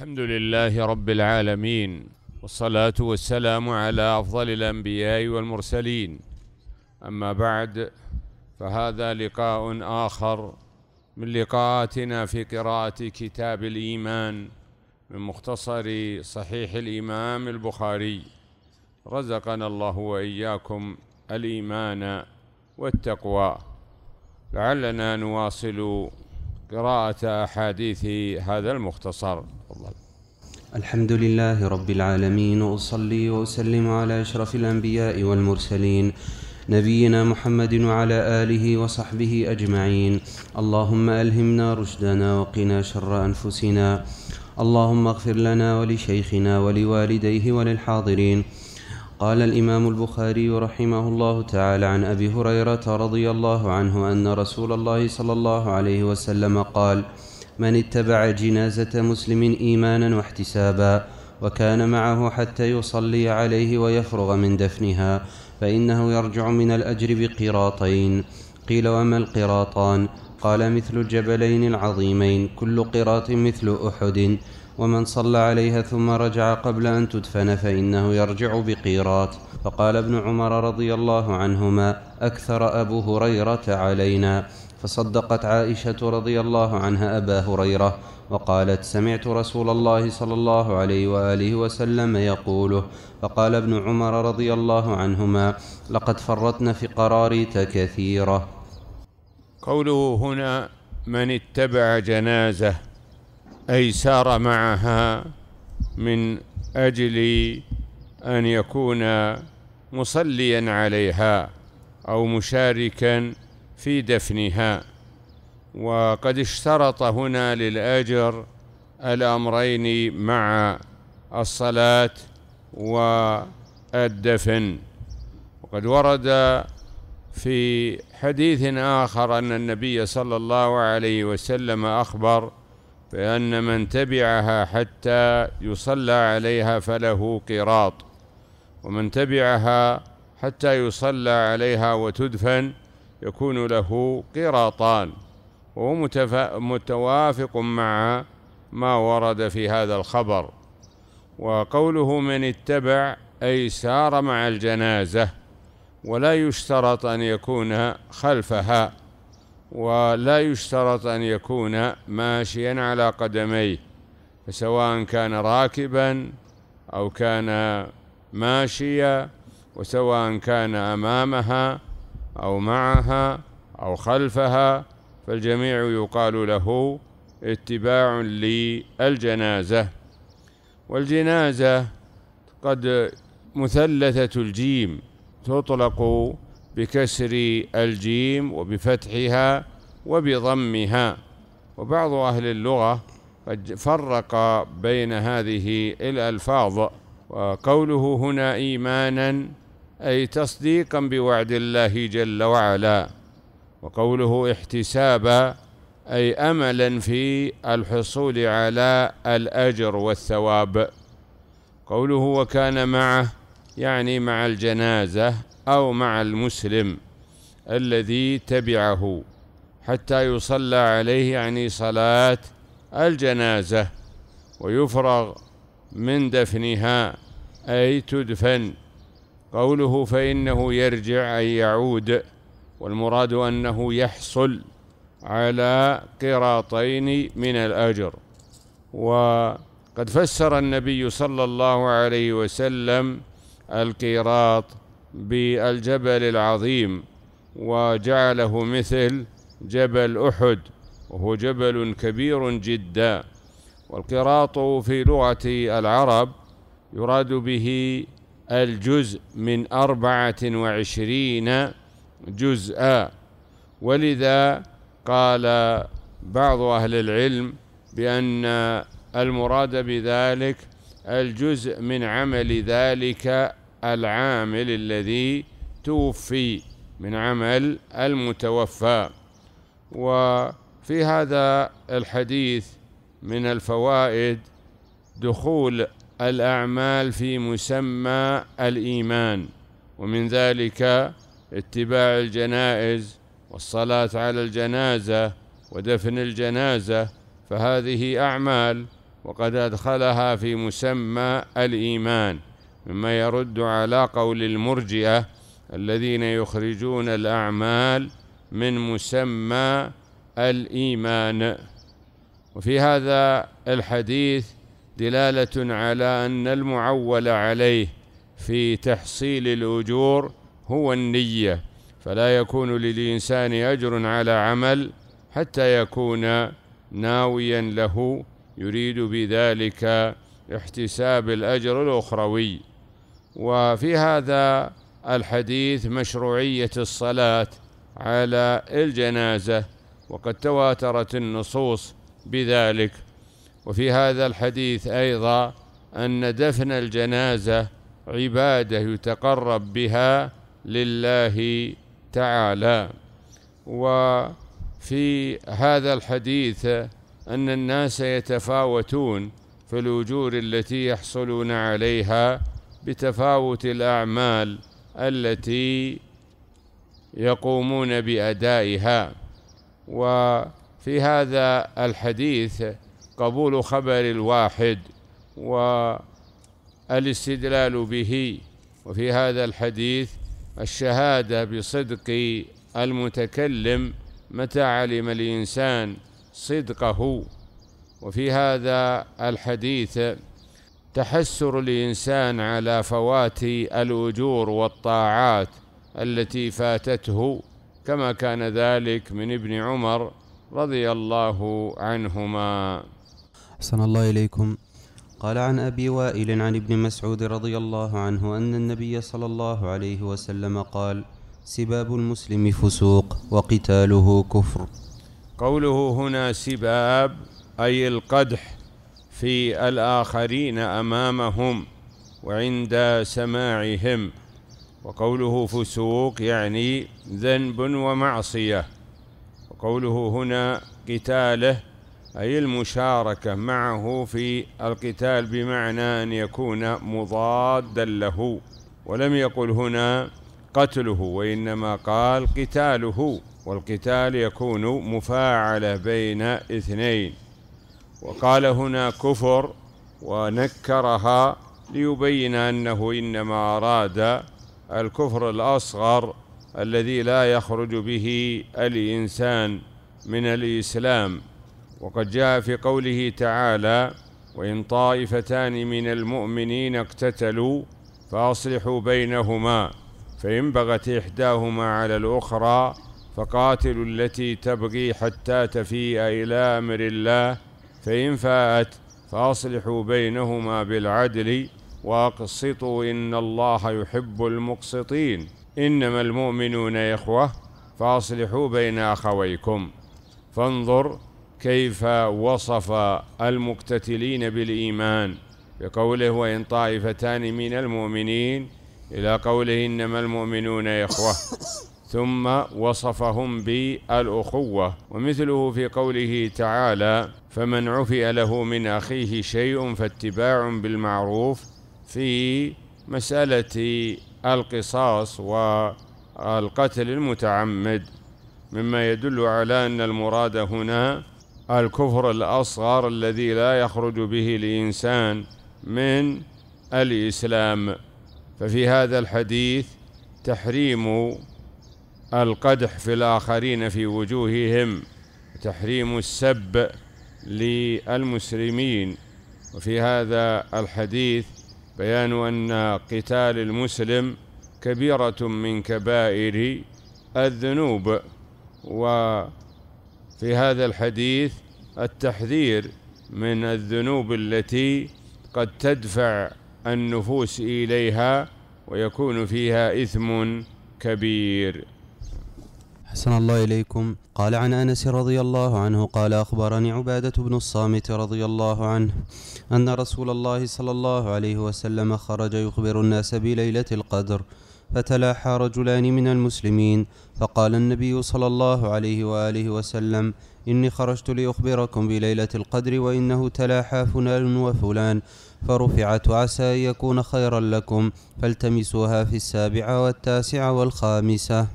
الحمد لله رب العالمين والصلاة والسلام على أفضل الأنبياء والمرسلين أما بعد فهذا لقاء آخر من لقاءاتنا في قراءة كتاب الإيمان من مختصر صحيح الإمام البخاري رزقنا الله وإياكم الإيمان والتقوى لعلنا نواصل قراءة أحاديث هذا المختصر الحمد لله رب العالمين وأصلي وأسلم على أشرف الأنبياء والمرسلين نبينا محمد وعلى آله وصحبه أجمعين اللهم ألهمنا رشدنا وقنا شر أنفسنا اللهم اغفر لنا ولشيخنا ولوالديه وللحاضرين قال الإمام البخاري رحمه الله تعالى عن أبي هريرة رضي الله عنه أن رسول الله صلى الله عليه وسلم قال من اتبع جنازة مسلم إيمانا واحتسابا وكان معه حتى يصلي عليه ويفرغ من دفنها فإنه يرجع من الأجر بقراطين قيل وما القراطان قال مثل الجبلين العظيمين كل قراط مثل أحد ومن صلى عليها ثم رجع قبل أن تدفن فإنه يرجع بقيراط فقال ابن عمر رضي الله عنهما أكثر أبو هريرة علينا فصدقت عائشة رضي الله عنها أبا هريرة وقالت سمعت رسول الله صلى الله عليه واله وسلم يقوله فقال ابن عمر رضي الله عنهما لقد فرطنا في قراريت كثيره قوله هنا من اتبع جنازه أي سار معها من أجل أن يكون مصليا عليها أو مشاركا في دفنها وقد اشترط هنا للأجر الأمرين مع الصلاة والدفن وقد ورد في حديث آخر أن النبي صلى الله عليه وسلم أخبر فأن من تبعها حتى يصلى عليها فله قراط ومن تبعها حتى يصلى عليها وتدفن يكون له قراطان وهو متوافق مع ما ورد في هذا الخبر وقوله من اتبع أي سار مع الجنازة ولا يشترط أن يكون خلفها ولا يشترط أن يكون ماشيا على قدميه فسواء كان راكبا أو كان ماشيا وسواء كان أمامها أو معها أو خلفها فالجميع يقال له اتباع للجنازة والجنازة قد مثلثة الجيم تطلق بكسر الجيم وبفتحها وبضمها وبعض أهل اللغة قد فرق بين هذه الألفاظ وقوله هنا إيمانا أي تصديقا بوعد الله جل وعلا وقوله احتسابا أي أملا في الحصول على الأجر والثواب قوله وكان معه يعني مع الجنازة أو مع المسلم الذي تبعه حتى يصلى عليه يعني صلاة الجنازة ويفرغ من دفنها أي تدفن قوله فإنه يرجع أي يعود والمراد أنه يحصل على قراطين من الأجر وقد فسر النبي صلى الله عليه وسلم القيراط بالجبل العظيم وجعله مثل جبل أحد وهو جبل كبير جدا والقراط في لغة العرب يراد به الجزء من أربعة وعشرين جزءا ولذا قال بعض أهل العلم بأن المراد بذلك الجزء من عمل ذلك العامل الذي توفي من عمل المتوفى وفي هذا الحديث من الفوائد دخول الأعمال في مسمى الإيمان ومن ذلك اتباع الجنائز والصلاة على الجنازة ودفن الجنازة فهذه أعمال وقد أدخلها في مسمى الإيمان مما يرد على قول المرجئة الذين يخرجون الأعمال من مسمى الإيمان وفي هذا الحديث دلالة على أن المعول عليه في تحصيل الأجور هو النية فلا يكون للإنسان أجر على عمل حتى يكون ناويا له يريد بذلك احتساب الأجر الأخروي وفي هذا الحديث مشروعية الصلاة على الجنازة وقد تواترت النصوص بذلك وفي هذا الحديث أيضا أن دفن الجنازة عبادة يتقرب بها لله تعالى وفي هذا الحديث أن الناس يتفاوتون في الأجور التي يحصلون عليها بتفاوت الأعمال التي يقومون بأدائها وفي هذا الحديث قبول خبر الواحد والاستدلال به وفي هذا الحديث الشهادة بصدق المتكلم متى علم الإنسان صدقه وفي هذا الحديث تحسر الإنسان على فوات الأجور والطاعات التي فاتته كما كان ذلك من ابن عمر رضي الله عنهما أحسن الله إليكم قال عن أبي وائل عن ابن مسعود رضي الله عنه أن النبي صلى الله عليه وسلم قال سباب المسلم فسوق وقتاله كفر قوله هنا سباب أي القدح في الآخرين أمامهم وعند سماعهم وقوله فسوق يعني ذنب ومعصية وقوله هنا قتاله أي المشاركة معه في القتال بمعنى أن يكون مضادا له ولم يقل هنا قتله وإنما قال قتاله والقتال يكون مفاعلة بين اثنين وقال هنا كفر ونكرها ليبين أنه إنما أراد الكفر الأصغر الذي لا يخرج به الإنسان من الإسلام وقد جاء في قوله تعالى وإن طائفتان من المؤمنين اقتتلوا فأصلحوا بينهما فإن بغت إحداهما على الأخرى فقاتلوا التي تبغي حتى تفيء إلى أمر الله فإن فاءت فأصلحوا بينهما بالعدل وأقسطوا إن الله يحب المقسطين إنما المؤمنون إخوة فأصلحوا بين أخويكم فانظر كيف وصف المقتتلين بالإيمان بقوله وإن طائفتان من المؤمنين إلى قوله إنما المؤمنون إخوة ثم وصفهم بالأخوة ومثله في قوله تعالى فمن عفي له من أخيه شيء فاتباع بالمعروف في مسألة القصاص والقتل المتعمد مما يدل على أن المراد هنا الكفر الأصغر الذي لا يخرج به الإنسان من الإسلام ففي هذا الحديث تحريم القدح في الآخرين في وجوههم تحريم السب للمسلمين وفي هذا الحديث بيان أن قتال المسلم كبيرة من كبائر الذنوب وفي هذا الحديث التحذير من الذنوب التي قد تدفع النفوس إليها ويكون فيها إثم كبير حسن الله إليكم قال عن أنس رضي الله عنه قال أخبرني عبادة بن الصامت رضي الله عنه أن رسول الله صلى الله عليه وسلم خرج يخبر الناس بليلة القدر فتلاحى رجلان من المسلمين فقال النبي صلى الله عليه وآله وسلم إني خرجت لأخبركم بليلة القدر وإنه تلاحى فلان وفلان فرفعت عسى أن يكون خيرا لكم فالتمسوها في السابعة والتاسعة والخامسة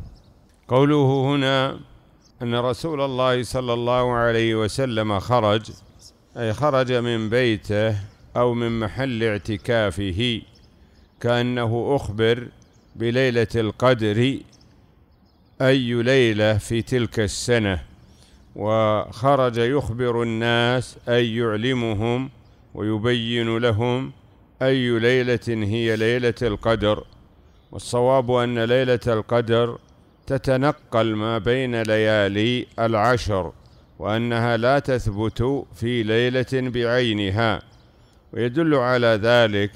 قوله هنا أن رسول الله صلى الله عليه وسلم خرج أي خرج من بيته أو من محل اعتكافه كأنه أخبر بليلة القدر أي ليلة في تلك السنة وخرج يخبر الناس أي يعلمهم ويبين لهم أي ليلة هي ليلة القدر والصواب أن ليلة القدر تتنقل ما بين ليالي العشر وأنها لا تثبت في ليلة بعينها ويدل على ذلك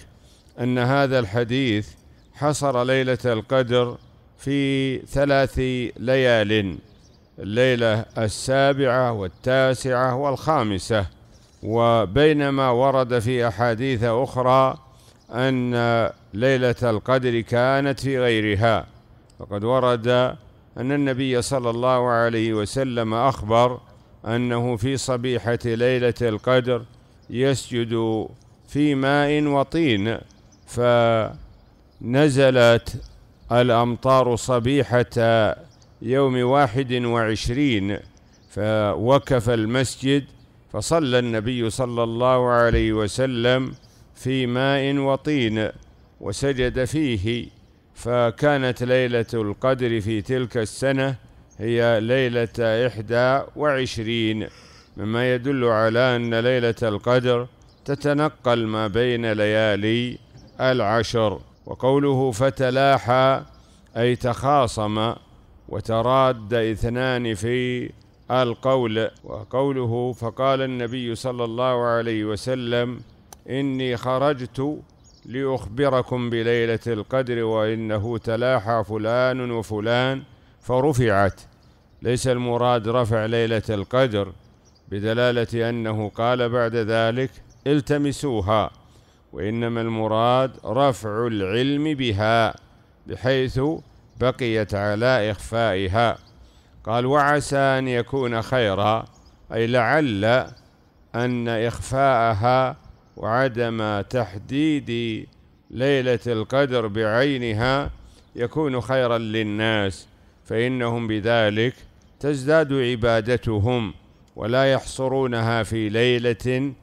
أن هذا الحديث حصر ليلة القدر في ثلاث ليال الليلة السابعة والتاسعة والخامسة وبينما ورد في أحاديث أخرى أن ليلة القدر كانت في غيرها فقد ورد أن النبي صلى الله عليه وسلم أخبر أنه في صبيحة ليلة القدر يسجد في ماء وطين فنزلت الأمطار صبيحة يوم واحد وعشرين فوقف المسجد فصلى النبي صلى الله عليه وسلم في ماء وطين وسجد فيه فكانت ليلة القدر في تلك السنة هي ليلة إحدى وعشرين مما يدل على أن ليلة القدر تتنقل ما بين ليالي العشر وقوله فتلاحى أي تخاصم وتراد اثنان في القول وقوله فقال النبي صلى الله عليه وسلم إني خرجت ليخبركم بليلة القدر وإنه تلاحى فلان وفلان فرفعت ليس المراد رفع ليلة القدر بدلالة أنه قال بعد ذلك التمسوها وإنما المراد رفع العلم بها بحيث بقيت على إخفائها قال وعسى أن يكون خيرا أي لعل أن إخفاءها وعدم تحديد ليلة القدر بعينها يكون خيرا للناس فإنهم بذلك تزداد عبادتهم ولا يحصرونها في ليلة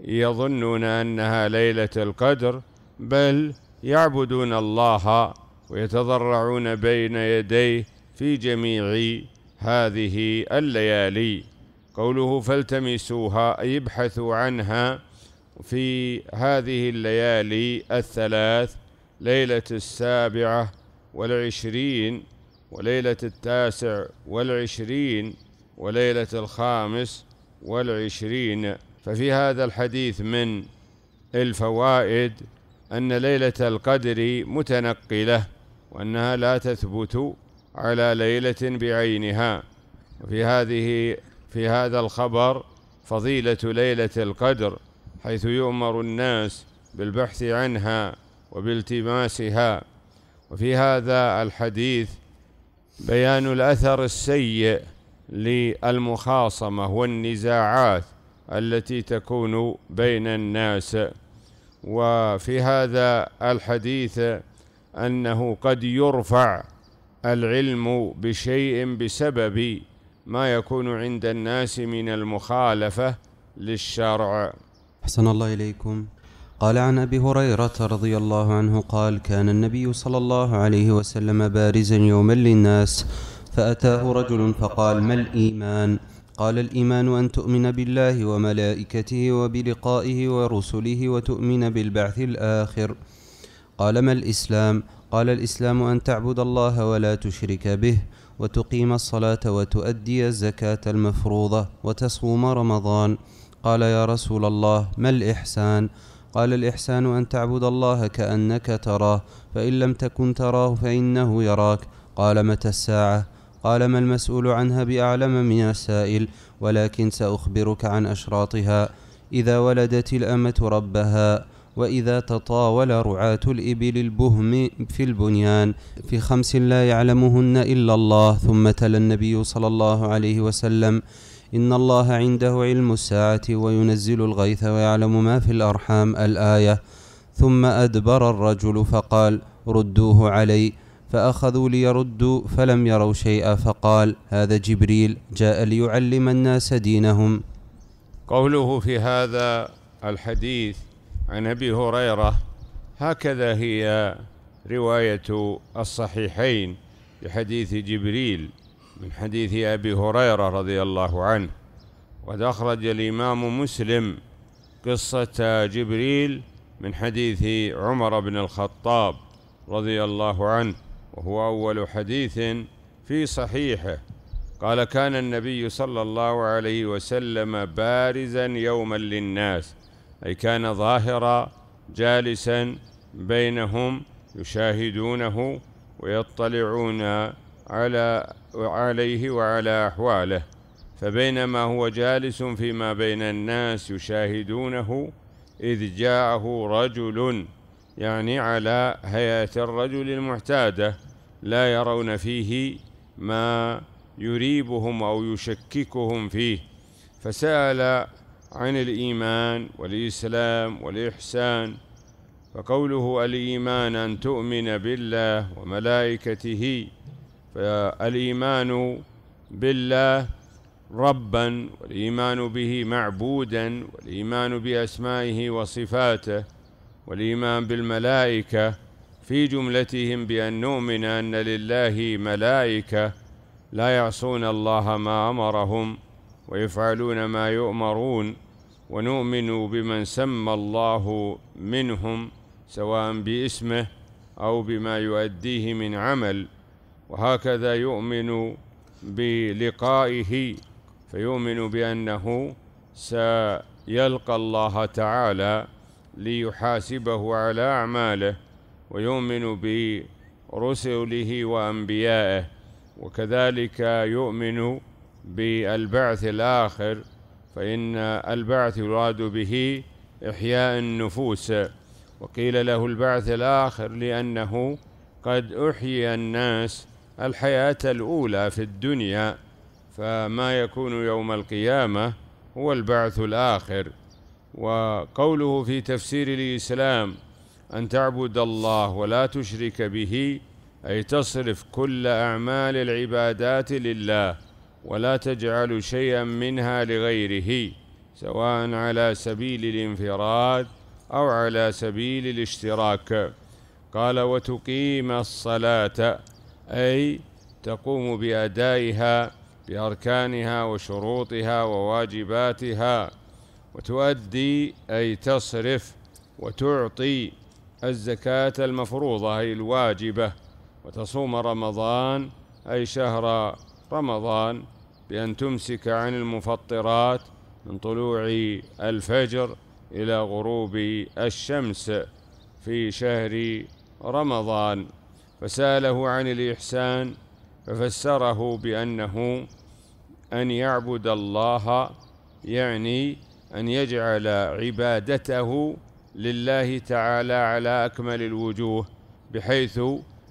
يظنون أنها ليلة القدر بل يعبدون الله ويتضرعون بين يديه في جميع هذه الليالي قوله فالتمسوها أي ابحثوا عنها في هذه الليالي الثلاث ليلة السابعة والعشرين وليلة التاسع والعشرين وليلة الخامس والعشرين ففي هذا الحديث من الفوائد أن ليلة القدر متنقلة وأنها لا تثبت على ليلة بعينها وفي هذه في هذا الخبر فضيلة ليلة القدر حيث يؤمر الناس بالبحث عنها وبالتماسها وفي هذا الحديث بيان الأثر السيء للمخاصمة والنزاعات التي تكون بين الناس وفي هذا الحديث أنه قد يرفع العلم بشيء بسبب ما يكون عند الناس من المخالفة للشرع أحسن الله إليكم قال عن أبي هريرة رضي الله عنه قال كان النبي صلى الله عليه وسلم بارزا يوما للناس فأتاه رجل فقال ما الإيمان؟ قال الإيمان أن تؤمن بالله وملائكته وبلقائه ورسله وتؤمن بالبعث الآخر قال ما الإسلام؟ قال الإسلام أن تعبد الله ولا تشرك به وتقيم الصلاة وتؤدي الزكاة المفروضة وتصوم رمضان قال يا رسول الله ما الإحسان قال الإحسان أن تعبد الله كأنك تراه فإن لم تكن تراه فإنه يراك قال متى الساعة قال ما المسؤول عنها بأعلم من السائل ولكن سأخبرك عن أشراطها إذا ولدت الأمة ربها وإذا تطاول رعاة الإبل البهم في البنيان في خمس لا يعلمهن إلا الله ثم تلا النبي صلى الله عليه وسلم إن الله عنده علم الساعة وينزل الغيث ويعلم ما في الأرحام الآية ثم أدبر الرجل فقال ردوه علي فأخذوا ليردوا فلم يروا شيئا فقال هذا جبريل جاء ليعلم الناس دينهم قوله في هذا الحديث عن أبي هريرة هكذا هي رواية الصحيحين لحديث جبريل من حديث أبي هريرة رضي الله عنه وقد أخرج الإمام مسلم قصة جبريل من حديث عمر بن الخطاب رضي الله عنه وهو أول حديث في صحيحه قال كان النبي صلى الله عليه وسلم بارزا يوما للناس أي كان ظاهرا جالسا بينهم يشاهدونه ويطلعون على عليه وعلى أحواله فبينما هو جالس فيما بين الناس يشاهدونه إذ جاءه رجل يعني على هيئة الرجل المعتادة لا يرون فيه ما يريبهم أو يشككهم فيه فسأل عن الإيمان والإسلام والإحسان فقوله الإيمان أن تؤمن بالله وملائكته فالإيمان بالله ربا والإيمان به معبودا والإيمان بأسمائه وصفاته والإيمان بالملائكة في جملتهم بأن نؤمن أن لله ملائكة لا يعصون الله ما أمرهم ويفعلون ما يؤمرون ونؤمن بمن سمى الله منهم سواء باسمه أو بما يؤديه من عمل وهكذا يؤمن بلقائه فيؤمن بأنه سيلقى الله تعالى ليحاسبه على أعماله ويؤمن برسله وأنبيائه وكذلك يؤمن بالبعث الآخر فإن البعث يراد به إحياء النفوس وقيل له البعث الآخر لأنه قد أحيي الناس الحياة الأولى في الدنيا فما يكون يوم القيامة هو البعث الآخر وقوله في تفسير الإسلام أن تعبد الله ولا تشرك به أي تصرف كل أعمال العبادات لله ولا تجعل شيئا منها لغيره سواء على سبيل الانفراد أو على سبيل الاشتراك قال وتقيم الصلاة أي تقوم بأدائها بأركانها وشروطها وواجباتها وتؤدي أي تصرف وتعطي الزكاة المفروضة أي الواجبة وتصوم رمضان أي شهر رمضان بأن تمسك عن المفطرات من طلوع الفجر إلى غروب الشمس في شهر رمضان فساله عن الإحسان ففسره بأنه أن يعبد الله يعني أن يجعل عبادته لله تعالى على أكمل الوجوه بحيث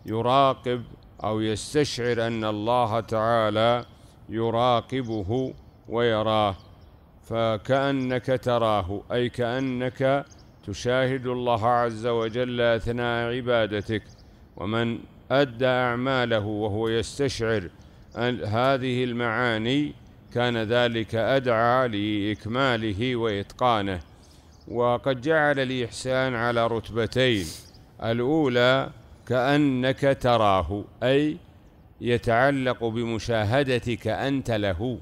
يراقب أو يستشعر أن الله تعالى يراقبه ويراه فكأنك تراه أي كأنك تشاهد الله عز وجل أثناء عبادتك ومن أدى أعماله وهو يستشعر أن هذه المعاني كان ذلك أدعى لإكماله وإتقانه وقد جعل الإحسان على رتبتين الأولى كأنك تراه أي يتعلق بمشاهدتك أنت له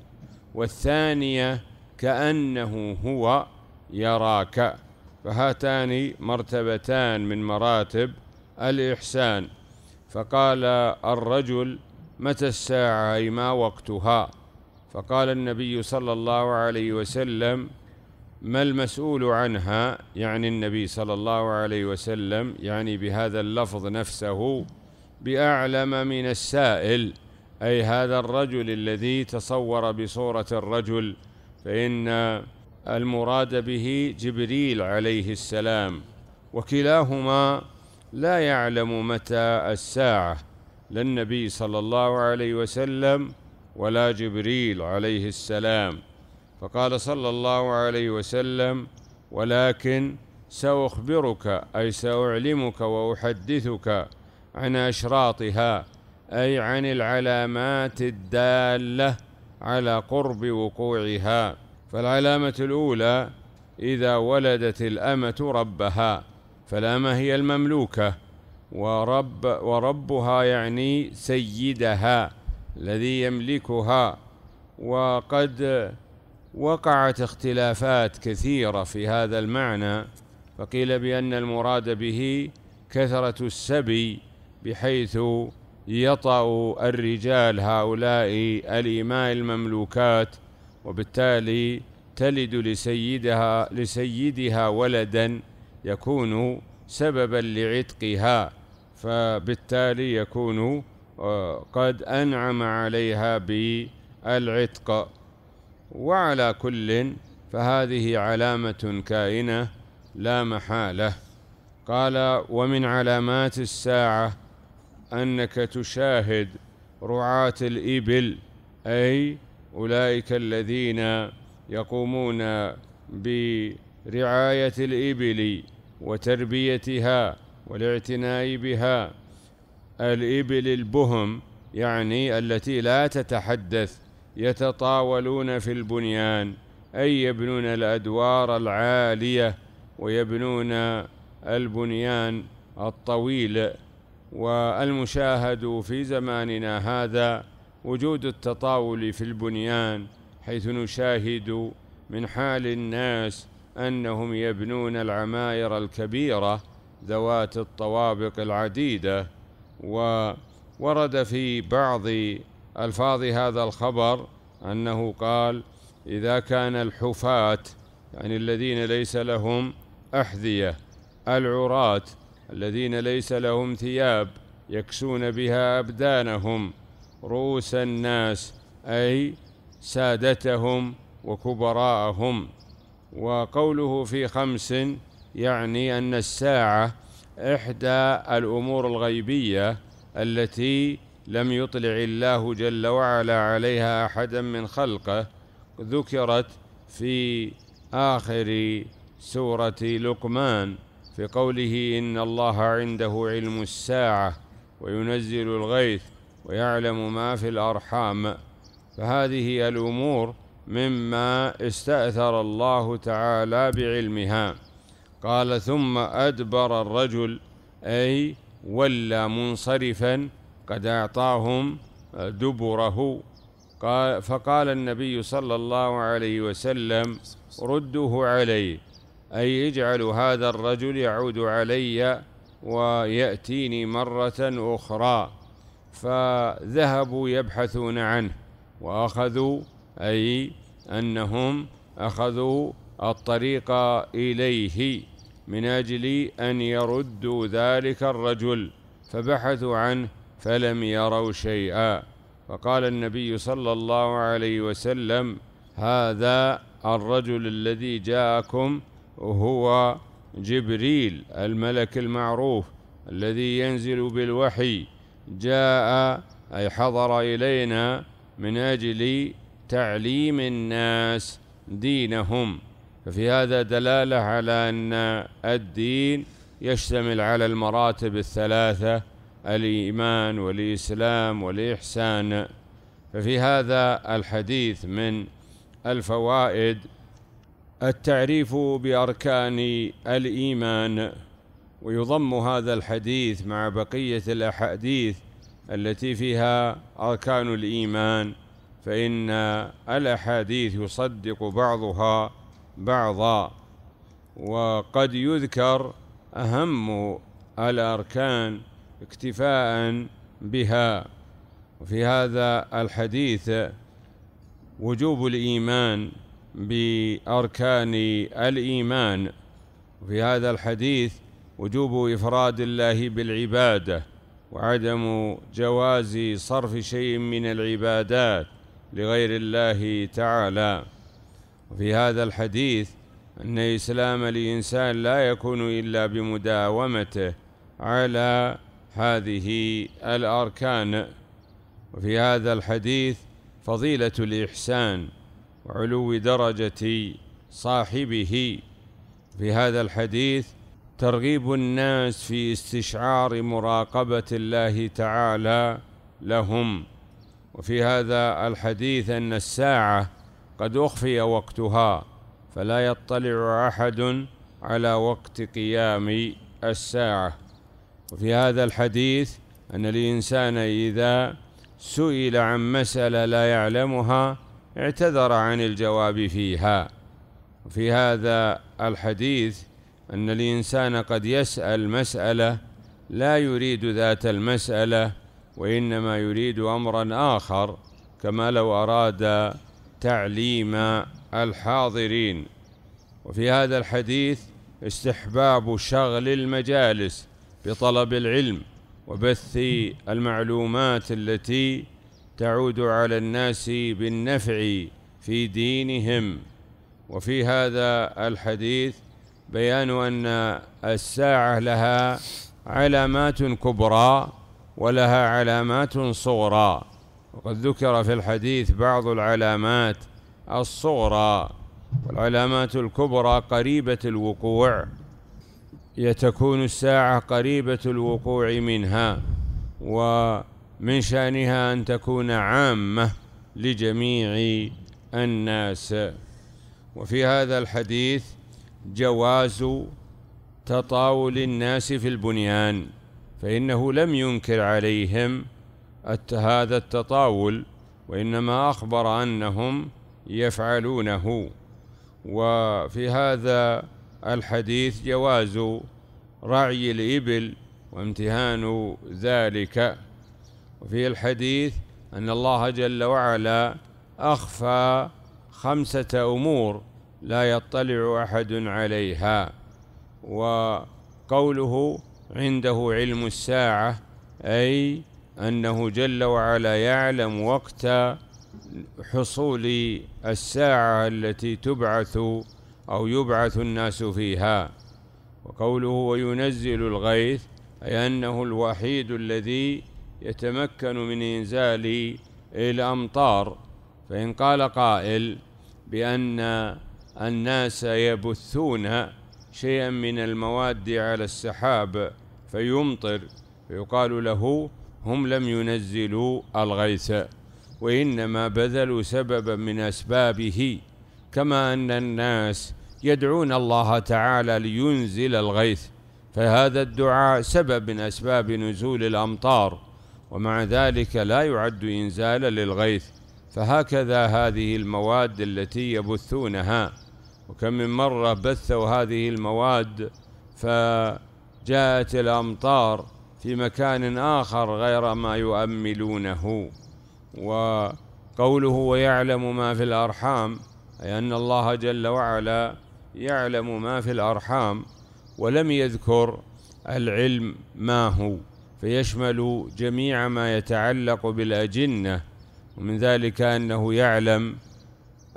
والثانية كأنه هو يراك فهاتان مرتبتان من مراتب الإحسان فقال الرجل متى الساعة أي ما وقتها فقال النبي صلى الله عليه وسلم ما المسؤول عنها يعني النبي صلى الله عليه وسلم يعني بهذا اللفظ نفسه بأعلم من السائل أي هذا الرجل الذي تصور بصورة الرجل فإن المراد به جبريل عليه السلام وكلاهما لا يعلم متى الساعة لا النبي صلى الله عليه وسلم ولا جبريل عليه السلام فقال صلى الله عليه وسلم ولكن سأخبرك أي سأعلمك وأحدثك عن أشراطها أي عن العلامات الدالة على قرب وقوعها فالعلامة الأولى إذا ولدت الأمة ربها فلامة هي المملوكة ورب وربها يعني سيدها الذي يملكها وقد وقعت اختلافات كثيرة في هذا المعنى فقيل بأن المراد به كثرة السبي بحيث يطأ الرجال هؤلاء الإماء المملوكات وبالتالي تلد لسيدها لسيدها ولدا يكون سببا لعتقها فبالتالي يكون آه، قد أنعم عليها بالعتق وعلى كل فهذه علامة كائنة لا محالة قال ومن علامات الساعة أنك تشاهد رعاة الإبل أي أولئك الذين يقومون ب رعاية الإبل وتربيتها والاعتناء بها الإبل البهم يعني التي لا تتحدث يتطاولون في البنيان أي يبنون الأدوار العالية ويبنون البنيان الطويل والمشاهد في زماننا هذا وجود التطاول في البنيان حيث نشاهد من حال الناس أنهم يبنون العماير الكبيرة ذوات الطوابق العديدة وورد في بعض ألفاظ هذا الخبر أنه قال إذا كان الحفاة يعني الذين ليس لهم أحذية العراة الذين ليس لهم ثياب يكسون بها أبدانهم رؤوس الناس أي سادتهم وكبراءهم وقوله في خمس يعني أن الساعة إحدى الأمور الغيبية التي لم يطلع الله جل وعلا عليها أحدا من خلقه ذكرت في آخر سورة لقمان في قوله إن الله عنده علم الساعة وينزل الغيث ويعلم ما في الأرحام فهذه الأمور مما استأثر الله تعالى بعلمها قال ثم أدبر الرجل أي ولى منصرفا قد أعطاهم دبره قال فقال النبي صلى الله عليه وسلم رده علي أي اجعل هذا الرجل يعود علي ويأتيني مرة أخرى فذهبوا يبحثون عنه وأخذوا أي أنهم أخذوا الطريق إليه من أجل أن يردوا ذلك الرجل فبحثوا عنه فلم يروا شيئا فقال النبي صلى الله عليه وسلم هذا الرجل الذي جاءكم هو جبريل الملك المعروف الذي ينزل بالوحي جاء أي حضر إلينا من أجل تعليم الناس دينهم ففي هذا دلالة على أن الدين يشتمل على المراتب الثلاثة الإيمان والإسلام والإحسان ففي هذا الحديث من الفوائد التعريف بأركان الإيمان ويضم هذا الحديث مع بقية الأحاديث التي فيها أركان الإيمان فإن الأحاديث يصدق بعضها بعضا وقد يذكر أهم الأركان اكتفاء بها وفي هذا الحديث وجوب الإيمان بأركان الإيمان وفي هذا الحديث وجوب إفراد الله بالعبادة وعدم جواز صرف شيء من العبادات لغير الله تعالى وفي هذا الحديث أن إسلام الإنسان لا يكون إلا بمداومته على هذه الأركان وفي هذا الحديث فضيلة الإحسان وعلو درجة صاحبه في هذا الحديث ترغيب الناس في استشعار مراقبة الله تعالى لهم وفي هذا الحديث أن الساعة قد أخفي وقتها فلا يطلع أحد على وقت قيام الساعة وفي هذا الحديث أن الإنسان إذا سئل عن مسألة لا يعلمها اعتذر عن الجواب فيها وفي هذا الحديث أن الإنسان قد يسأل مسألة لا يريد ذات المسألة وإنما يريد أمرا آخر كما لو أراد تعليم الحاضرين وفي هذا الحديث استحباب شغل المجالس بطلب العلم وبث المعلومات التي تعود على الناس بالنفع في دينهم وفي هذا الحديث بيان أن الساعة لها علامات كبرى ولها علامات صغرى وقد ذكر في الحديث بعض العلامات الصغرى والعلامات الكبرى قريبة الوقوع يتكون الساعة قريبة الوقوع منها ومن شأنها أن تكون عامة لجميع الناس وفي هذا الحديث جواز تطاول الناس في البنيان فإنه لم ينكر عليهم هذا التطاول وإنما أخبر أنهم يفعلونه وفي هذا الحديث جواز رعي الإبل وامتهان ذلك وفي الحديث أن الله جل وعلا أخفى خمسة أمور لا يطلع أحد عليها وقوله عنده علم الساعة أي أنه جل وعلا يعلم وقت حصول الساعة التي تبعث أو يبعث الناس فيها وقوله وينزل الغيث أي أنه الوحيد الذي يتمكن من إنزال الأمطار فإن قال قائل بأن الناس يبثون شيئا من المواد على السحاب فيمطر فيقال له هم لم ينزلوا الغيث وإنما بذلوا سببا من أسبابه كما أن الناس يدعون الله تعالى لينزل الغيث فهذا الدعاء سبب من أسباب نزول الأمطار ومع ذلك لا يعد إنزالا للغيث فهكذا هذه المواد التي يبثونها وكم من مرة بثوا هذه المواد ف جاءت الأمطار في مكان آخر غير ما يؤملونه وقوله ويعلم ما في الأرحام أي أن الله جل وعلا يعلم ما في الأرحام ولم يذكر العلم ما هو فيشمل جميع ما يتعلق بالأجنة ومن ذلك أنه يعلم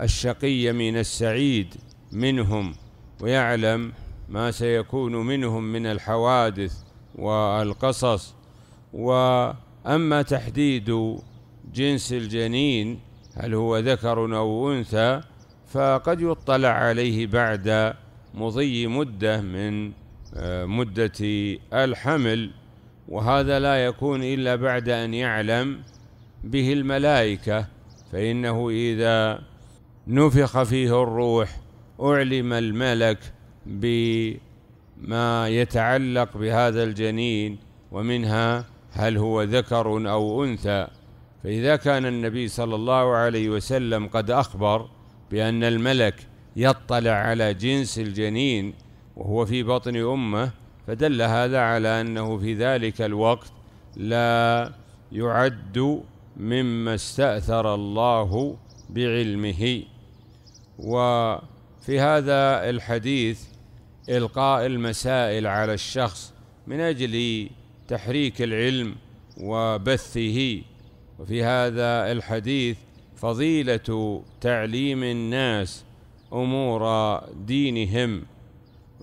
الشقي من السعيد منهم ويعلم ما سيكون منهم من الحوادث والقصص وأما تحديد جنس الجنين هل هو ذكر أو أنثى فقد يطلع عليه بعد مضي مدة من آه، مدة الحمل وهذا لا يكون إلا بعد أن يعلم به الملائكة فإنه إذا نفخ فيه الروح أعلم الملك بما يتعلق بهذا الجنين ومنها هل هو ذكر أو أنثى فإذا كان النبي صلى الله عليه وسلم قد أخبر بأن الملك يطلع على جنس الجنين وهو في بطن أمه فدل هذا على أنه في ذلك الوقت لا يعد مما استأثر الله بعلمه وفي هذا الحديث إلقاء المسائل على الشخص من أجل تحريك العلم وبثه وفي هذا الحديث فضيلة تعليم الناس أمور دينهم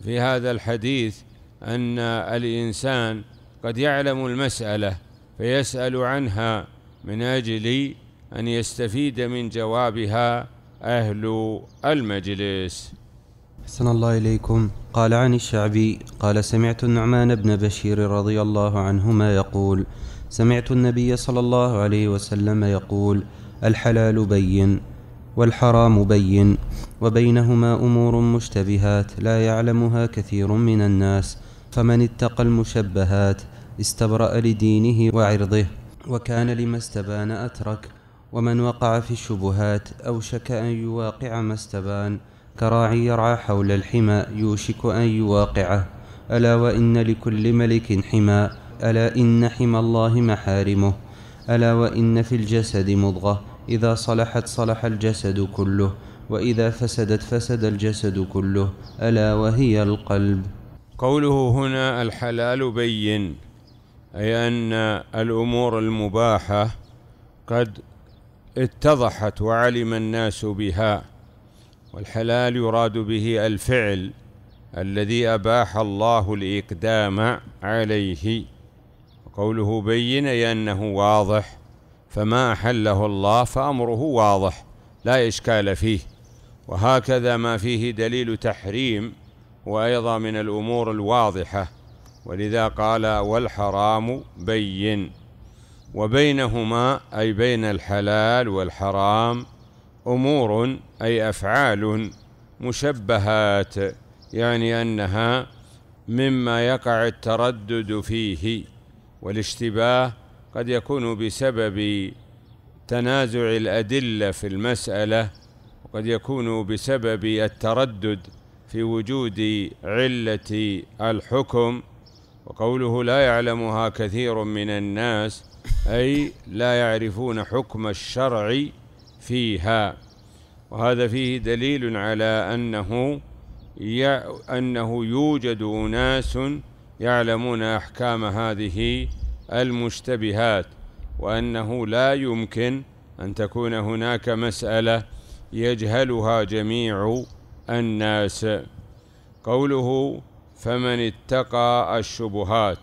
في هذا الحديث أن الإنسان قد يعلم المسألة فيسأل عنها من أجل أن يستفيد من جوابها أهل المجلس أحسن الله إليكم قال عن الشعبي قال سمعت النعمان بن بشير رضي الله عنهما يقول سمعت النبي صلى الله عليه وسلم يقول الحلال بين والحرام بين وبينهما أمور مشتبهات لا يعلمها كثير من الناس فمن اتقى المشبهات استبرأ لدينه وعرضه وكان لما استبان أترك ومن وقع في الشبهات أوشك أن يواقع ما استبان كراعي يرعى حول الحمى يوشك أن يواقعه ألا وإن لكل ملك حمى ألا إن حمى الله محارمه ألا وإن في الجسد مضغة إذا صلحت صلح الجسد كله وإذا فسدت فسد الجسد كله ألا وهي القلب قوله هنا الحلال بين أي أن الأمور المباحة قد اتضحت وعلم الناس بها والحلال يراد به الفعل الذي أباح الله الإقدام عليه قوله بين أي أنه واضح فما أحله الله فأمره واضح لا إشكال فيه وهكذا ما فيه دليل تحريم وأيضا من الأمور الواضحة ولذا قال والحرام بين وبينهما أي بين الحلال والحرام امور اي افعال مشبهات يعني انها مما يقع التردد فيه والاشتباه قد يكون بسبب تنازع الادله في المساله وقد يكون بسبب التردد في وجود عله الحكم وقوله لا يعلمها كثير من الناس اي لا يعرفون حكم الشرع فيها وهذا فيه دليل على أنه أنه يوجد أناس يعلمون أحكام هذه المشتبهات وأنه لا يمكن أن تكون هناك مسألة يجهلها جميع الناس قوله فمن اتقى الشبهات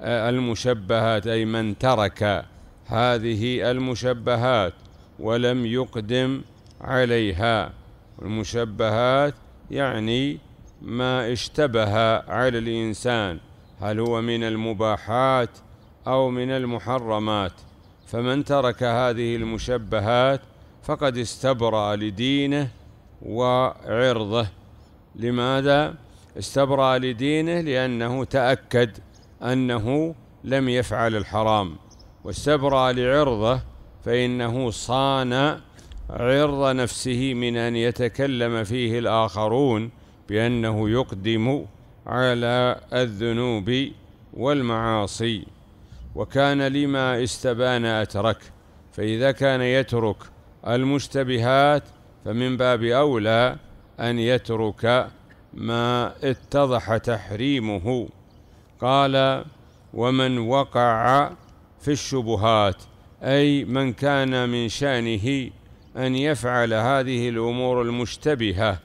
آه، المشبهات أي من ترك هذه المشبهات ولم يقدم عليها المشبهات يعني ما اشتبه على الإنسان هل هو من المباحات أو من المحرمات فمن ترك هذه المشبهات فقد استبرأ لدينه وعرضه لماذا استبرأ لدينه لأنه تأكد أنه لم يفعل الحرام واستبرأ لعرضه فإنه صان عرض نفسه من أن يتكلم فيه الآخرون بأنه يقدم على الذنوب والمعاصي وكان لما استبان أترك فإذا كان يترك المشتبهات فمن باب أولى أن يترك ما اتضح تحريمه قال ومن وقع في الشبهات أي من كان من شأنه أن يفعل هذه الأمور المشتبهة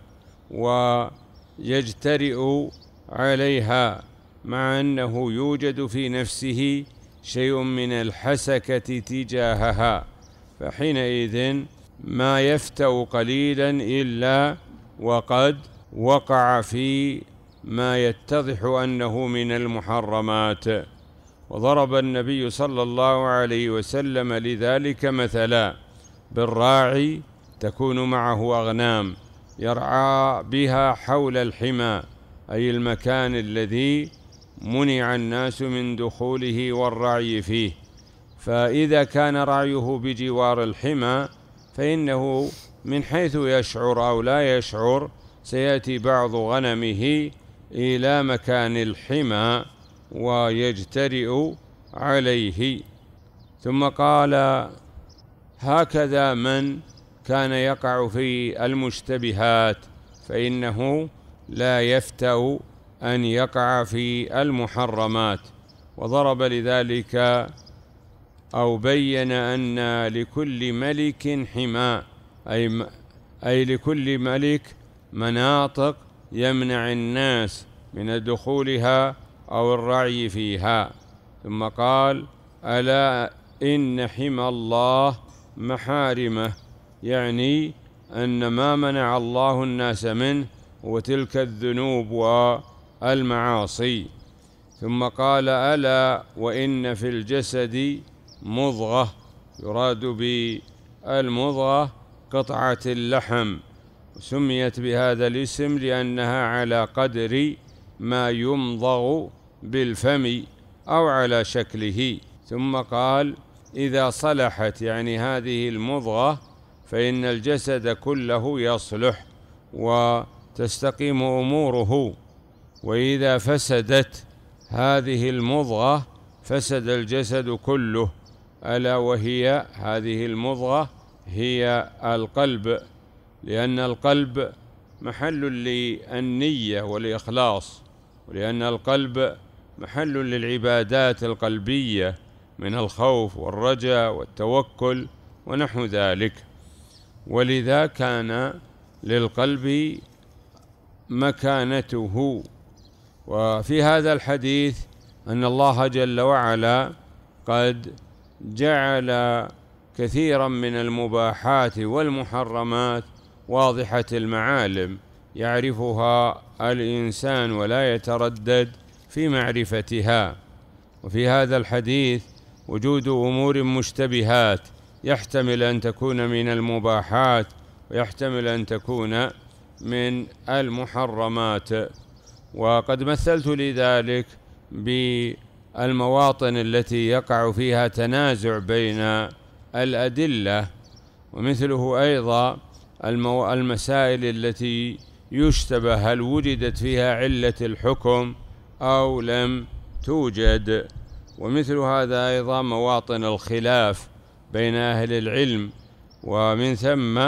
ويجترئ عليها مع أنه يوجد في نفسه شيء من الحسكة تجاهها فحينئذ ما يفتو قليلا إلا وقد وقع في ما يتضح أنه من المحرمات وضرب النبي صلى الله عليه وسلم لذلك مثلا بالراعي تكون معه أغنام يرعى بها حول الحمى أي المكان الذي منع الناس من دخوله والرعي فيه فإذا كان رعيه بجوار الحمى فإنه من حيث يشعر أو لا يشعر سيأتي بعض غنمه إلى مكان الحمى ويجترئ عليه ثم قال هكذا من كان يقع في المشتبهات فإنه لا يفتأ أن يقع في المحرمات وضرب لذلك أو بين أن لكل ملك حماء أي أي لكل ملك مناطق يمنع الناس من دخولها أو الرعي فيها ثم قال ألا إن حمى الله محارمه يعني أن ما منع الله الناس منه وتلك الذنوب والمعاصي ثم قال ألا وإن في الجسد مضغة يراد بالمضغة قطعة اللحم سميت بهذا الاسم لأنها على قدر ما يمضغ بالفم أو على شكله ثم قال إذا صلحت يعني هذه المضغة فإن الجسد كله يصلح وتستقيم أموره وإذا فسدت هذه المضغة فسد الجسد كله ألا وهي هذه المضغة هي القلب لأن القلب محل للنية والإخلاص ولأن القلب محل للعبادات القلبية من الخوف والرجاء والتوكل ونحو ذلك ولذا كان للقلب مكانته وفي هذا الحديث أن الله جل وعلا قد جعل كثيرا من المباحات والمحرمات واضحة المعالم يعرفها الإنسان ولا يتردد في معرفتها وفي هذا الحديث وجود امور مشتبهات يحتمل ان تكون من المباحات ويحتمل ان تكون من المحرمات وقد مثلت لذلك بالمواطن التي يقع فيها تنازع بين الادله ومثله ايضا المسائل التي يشتبه هل وجدت فيها عله الحكم أو لم توجد ومثل هذا أيضا مواطن الخلاف بين أهل العلم ومن ثم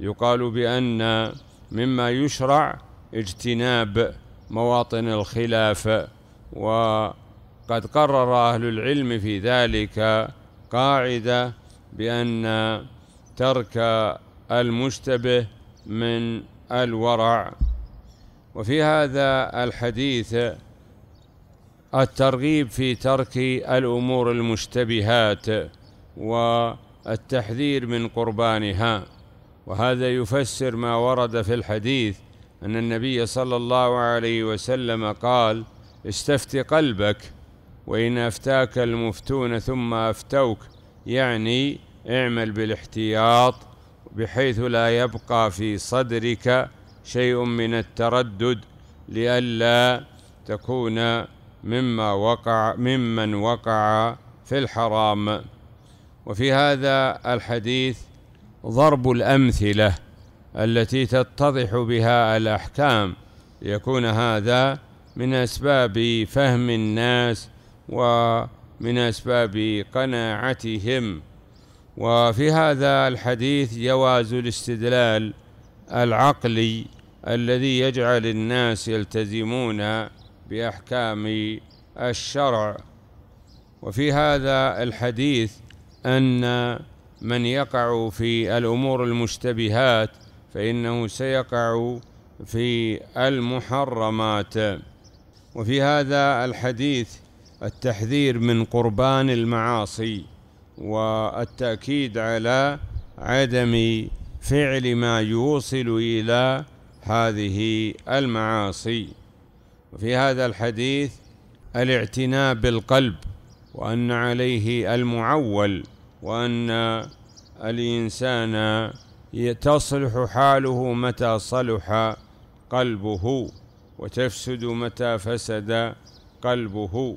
يقال بأن مما يشرع اجتناب مواطن الخلاف وقد قرر أهل العلم في ذلك قاعدة بأن ترك المشتبه من الورع وفي هذا الحديث الترغيب في ترك الأمور المشتبهات والتحذير من قربانها وهذا يفسر ما ورد في الحديث أن النبي صلى الله عليه وسلم قال استفت قلبك وإن أفتاك المفتون ثم أفتوك يعني اعمل بالاحتياط بحيث لا يبقى في صدرك شيء من التردد لئلا تكون مما وقع ممن وقع في الحرام وفي هذا الحديث ضرب الأمثلة التي تتضح بها الأحكام ليكون هذا من أسباب فهم الناس ومن أسباب قناعتهم وفي هذا الحديث جواز الاستدلال العقلي الذي يجعل الناس يلتزمون باحكام الشرع وفي هذا الحديث ان من يقع في الامور المشتبهات فانه سيقع في المحرمات وفي هذا الحديث التحذير من قربان المعاصي والتاكيد على عدم فعل ما يوصل الى هذه المعاصي في هذا الحديث الاعتناء بالقلب وأن عليه المعول وأن الإنسان تصلح حاله متى صلح قلبه وتفسد متى فسد قلبه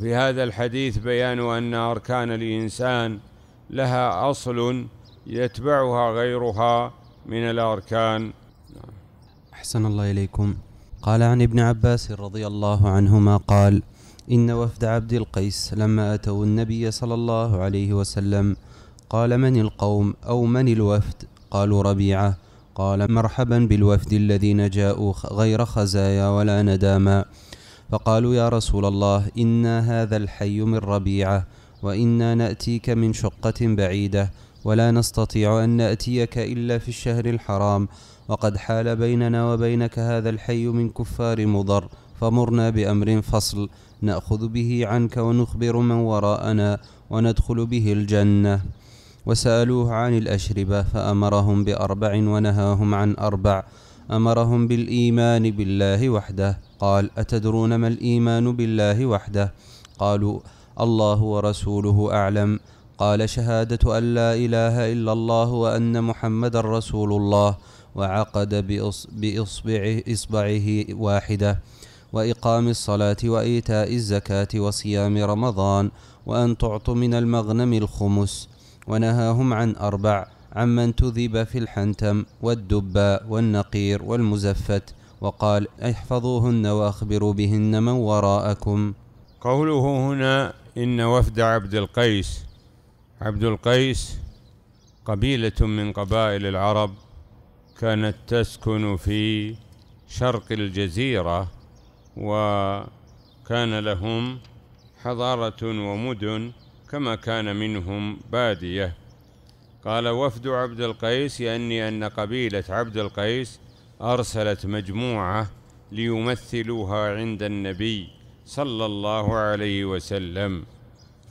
في هذا الحديث بيان أن أركان الإنسان لها أصل يتبعها غيرها من الأركان أحسن الله إليكم قال عن ابن عباس رضي الله عنهما قال إن وفد عبد القيس لما أتوا النبي صلى الله عليه وسلم قال من القوم أو من الوفد قالوا ربيعة قال مرحبا بالوفد الذين جاءوا غير خزايا ولا نداما فقالوا يا رسول الله إنا هذا الحي من ربيعة وإنا نأتيك من شقة بعيدة ولا نستطيع أن نأتيك إلا في الشهر الحرام وقد حال بيننا وبينك هذا الحي من كفار مضر فمرنا بأمر فصل نأخذ به عنك ونخبر من وراءنا وندخل به الجنة وسألوه عن الأشربة فأمرهم بأربع ونهاهم عن أربع أمرهم بالإيمان بالله وحده قال أتدرون ما الإيمان بالله وحده قالوا الله ورسوله أعلم قال شهادة أن لا إله إلا الله وأن محمد رسول الله وعقد بإصبعه إصبعه واحدة وإقام الصلاة وإيتاء الزكاة وصيام رمضان وأن تعطوا من المغنم الخمس ونهاهم عن أربع عمن تذب في الحنتم والدباء والنقير والمزفت وقال احفظوهن وأخبروا بهن من وراءكم قوله هنا إن وفد عبد القيس عبد القيس قبيلة من قبائل العرب كانت تسكن في شرق الجزيرة وكان لهم حضارة ومدن كما كان منهم بادية قال وفد عبد القيس يعني أن قبيلة عبد القيس أرسلت مجموعة ليمثلوها عند النبي صلى الله عليه وسلم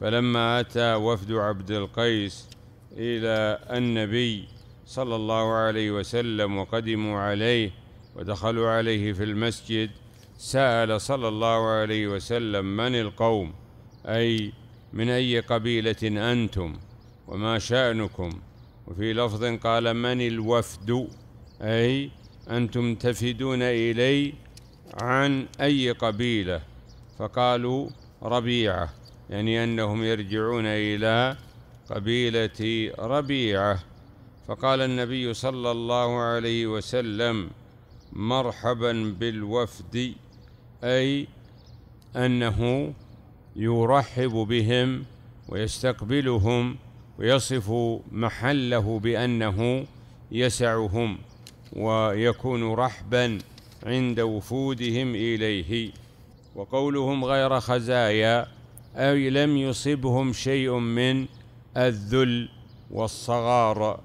فلما أتى وفد عبد القيس إلى النبي صلى الله عليه وسلم وقدموا عليه ودخلوا عليه في المسجد سأل صلى الله عليه وسلم من القوم أي من أي قبيلة أنتم وما شأنكم وفي لفظ قال من الوفد أي أنتم تفدون إلي عن أي قبيلة فقالوا ربيعة يعني أنهم يرجعون إلى قبيلة ربيعة فقال النبي صلى الله عليه وسلم مرحبا بالوفد أي أنه يرحب بهم ويستقبلهم ويصف محله بأنه يسعهم ويكون رحبا عند وفودهم إليه وقولهم غير خزايا أي لم يصبهم شيء من الذل والصغار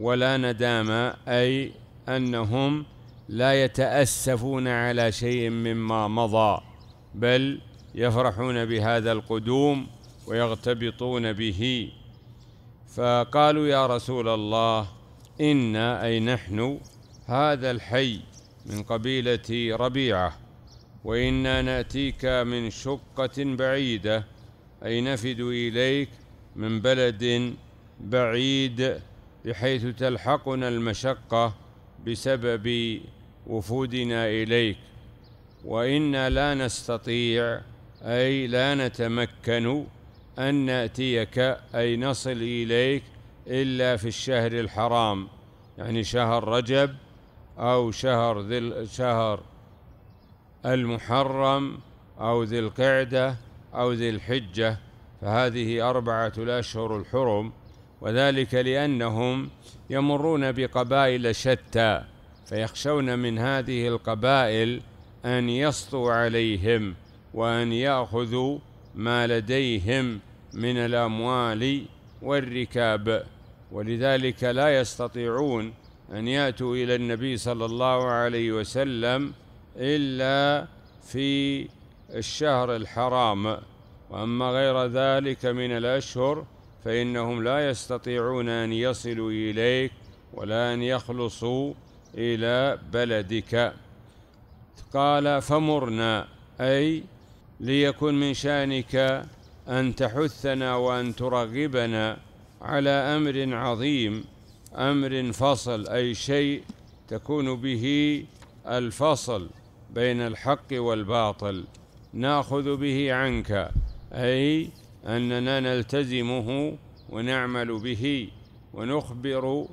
ولا ندامة أي أنهم لا يتأسفون على شيء مما مضى بل يفرحون بهذا القدوم ويغتبطون به فقالوا يا رسول الله إنا أي نحن هذا الحي من قبيلة ربيعة وإنا نأتيك من شقة بعيدة أي نفد إليك من بلد بعيد بحيث تلحقنا المشقة بسبب وفودنا إليك وإنا لا نستطيع أي لا نتمكن أن نأتيك أي نصل إليك إلا في الشهر الحرام يعني شهر رجب أو شهر ذي شهر المحرم أو ذي القعدة أو ذي الحجة فهذه أربعة الأشهر الحرم وذلك لأنهم يمرون بقبائل شتى فيخشون من هذه القبائل أن يسطوا عليهم وأن يأخذوا ما لديهم من الأموال والركاب ولذلك لا يستطيعون أن يأتوا إلى النبي صلى الله عليه وسلم إلا في الشهر الحرام وأما غير ذلك من الأشهر فإنهم لا يستطيعون أن يصلوا إليك ولا أن يخلصوا إلى بلدك قال فمرنا أي ليكن من شأنك أن تحثنا وأن ترغبنا على أمر عظيم أمر فصل أي شيء تكون به الفصل بين الحق والباطل ناخذ به عنك أي أننا نلتزمه ونعمل به ونخبر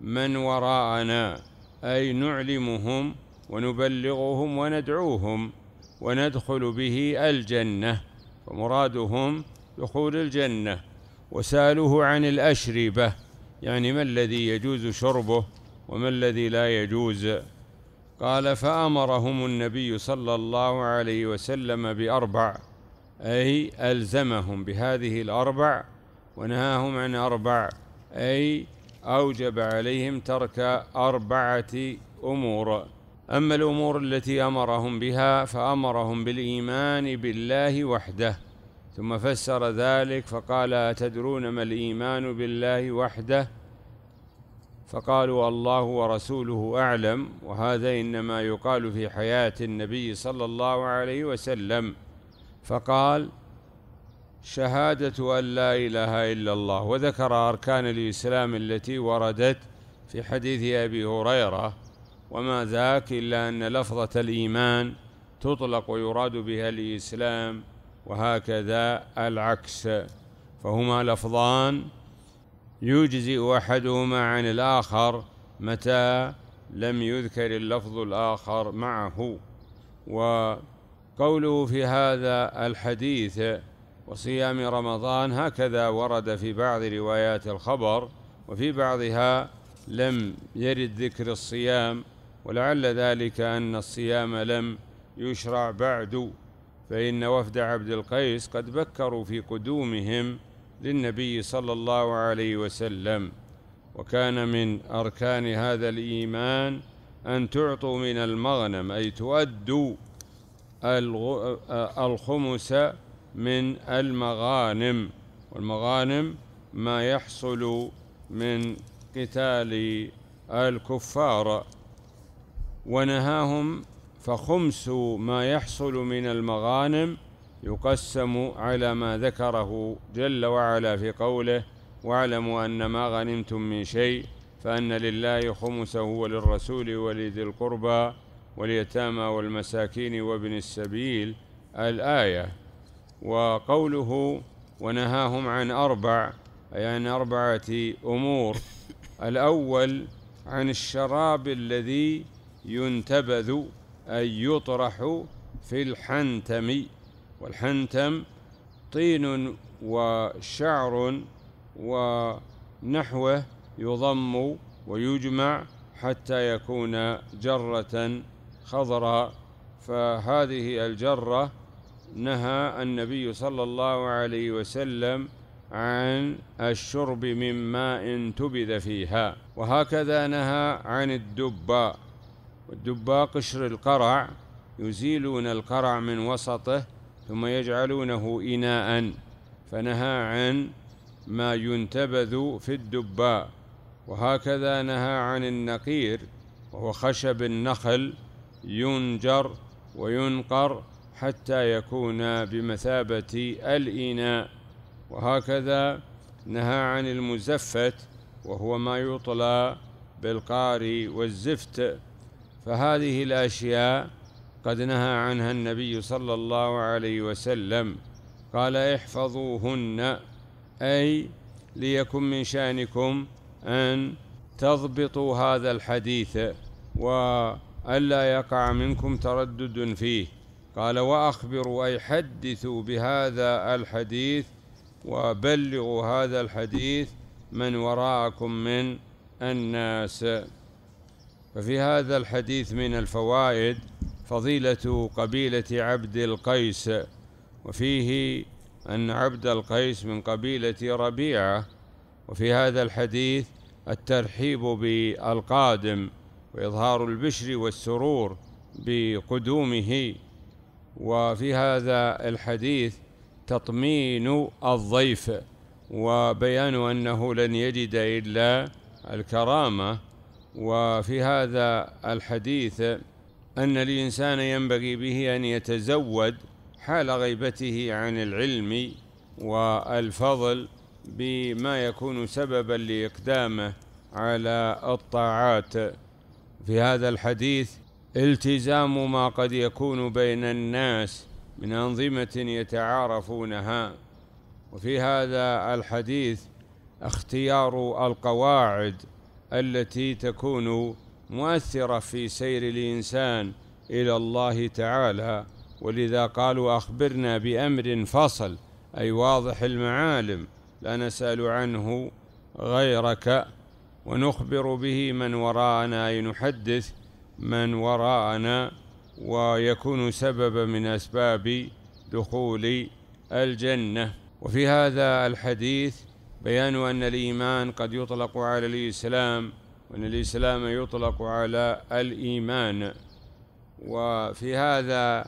من وراءنا أي نعلمهم ونبلغهم وندعوهم وندخل به الجنة ومرادهم دخول الجنة وسألوه عن الأشربة يعني ما الذي يجوز شربه وما الذي لا يجوز قال فأمرهم النبي صلى الله عليه وسلم بأربع أي ألزمهم بهذه الأربع ونهاهم عن أربع أي أوجب عليهم ترك أربعة أمور أما الأمور التي أمرهم بها فأمرهم بالإيمان بالله وحده ثم فسر ذلك فقال أتدرون ما الإيمان بالله وحده فقالوا الله ورسوله أعلم وهذا إنما يقال في حياة النبي صلى الله عليه وسلم فقال شهادة أن لا إله إلا الله وذكر أركان الإسلام التي وردت في حديث أبي هريرة وما ذاك إلا أن لفظة الإيمان تطلق ويراد بها الإسلام وهكذا العكس فهما لفظان يجزئ أحدهما عن الآخر متى لم يذكر اللفظ الآخر معه و قوله في هذا الحديث وصيام رمضان هكذا ورد في بعض روايات الخبر وفي بعضها لم يرد ذكر الصيام ولعل ذلك أن الصيام لم يشرع بعد فإن وفد عبد القيس قد بكروا في قدومهم للنبي صلى الله عليه وسلم وكان من أركان هذا الإيمان أن تعطوا من المغنم أي تؤدوا آه، الخمس من المغانم والمغانم ما يحصل من قتال الكفار ونهاهم فخمس ما يحصل من المغانم يقسم على ما ذكره جل وعلا في قوله واعلموا أن ما غنمتم من شيء فأن لله خمسه وللرسول ولذي القربى واليتامى والمساكين وابن السبيل الآية وقوله ونهاهم عن أربع أي عن أربعة أمور الأول عن الشراب الذي ينتبذ أي يطرح في الحنتم والحنتم طين وشعر ونحوه يضم ويجمع حتى يكون جرة خضراء فهذه الجرة نهى النبي صلى الله عليه وسلم عن الشرب من ماء تبذ فيها وهكذا نهى عن الدباء والدباء قشر القرع يزيلون القرع من وسطه ثم يجعلونه إناء فنهى عن ما ينتبذ في الدباء وهكذا نهى عن النقير وهو خشب النخل ينجر وينقر حتى يكون بمثابة الإناء وهكذا نهى عن المزفت وهو ما يطلى بالقاري والزفت فهذه الأشياء قد نهى عنها النبي صلى الله عليه وسلم قال احفظوهن أي ليكن من شأنكم أن تضبطوا هذا الحديث و ألا يقع منكم تردد فيه قال وأخبروا أي حدثوا بهذا الحديث وبلغوا هذا الحديث من وراءكم من الناس ففي هذا الحديث من الفوائد فضيلة قبيلة عبد القيس وفيه أن عبد القيس من قبيلة ربيعة وفي هذا الحديث الترحيب بالقادم وإظهار البشر والسرور بقدومه وفي هذا الحديث تطمين الضيف وبيان أنه لن يجد إلا الكرامة وفي هذا الحديث أن الإنسان ينبغي به أن يتزود حال غيبته عن العلم والفضل بما يكون سببا لإقدامه على الطاعات في هذا الحديث التزام ما قد يكون بين الناس من أنظمة يتعارفونها وفي هذا الحديث اختيار القواعد التي تكون مؤثرة في سير الإنسان إلى الله تعالى ولذا قالوا أخبرنا بأمر فصل أي واضح المعالم لا نسأل عنه غيرك ونخبر به من وراءنا أي نحدث من وراءنا ويكون سببا من أسباب دخول الجنة وفي هذا الحديث بيان أن الإيمان قد يطلق على الإسلام وأن الإسلام يطلق على الإيمان وفي هذا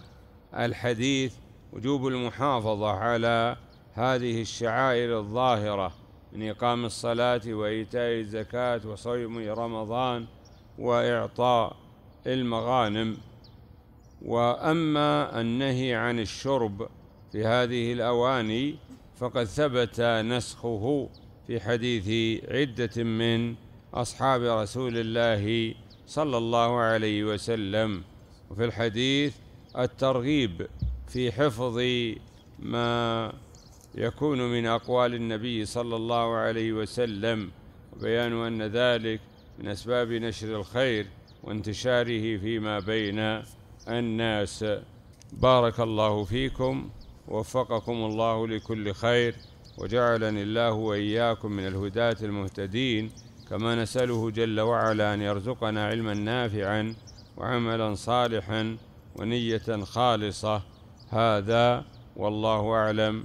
الحديث وجوب المحافظة على هذه الشعائر الظاهرة من إقام الصلاة وإيتاء الزكاة وصوم رمضان وإعطاء المغانم وأما النهي عن الشرب في هذه الأواني فقد ثبت نسخه في حديث عدة من أصحاب رسول الله صلى الله عليه وسلم وفي الحديث الترغيب في حفظ ما يكون من أقوال النبي صلى الله عليه وسلم وبيان أن ذلك من أسباب نشر الخير وانتشاره فيما بين الناس بارك الله فيكم ووفقكم الله لكل خير وجعلني الله وإياكم من الهداة المهتدين كما نسأله جل وعلا أن يرزقنا علما نافعا وعملا صالحا ونية خالصة هذا والله أعلم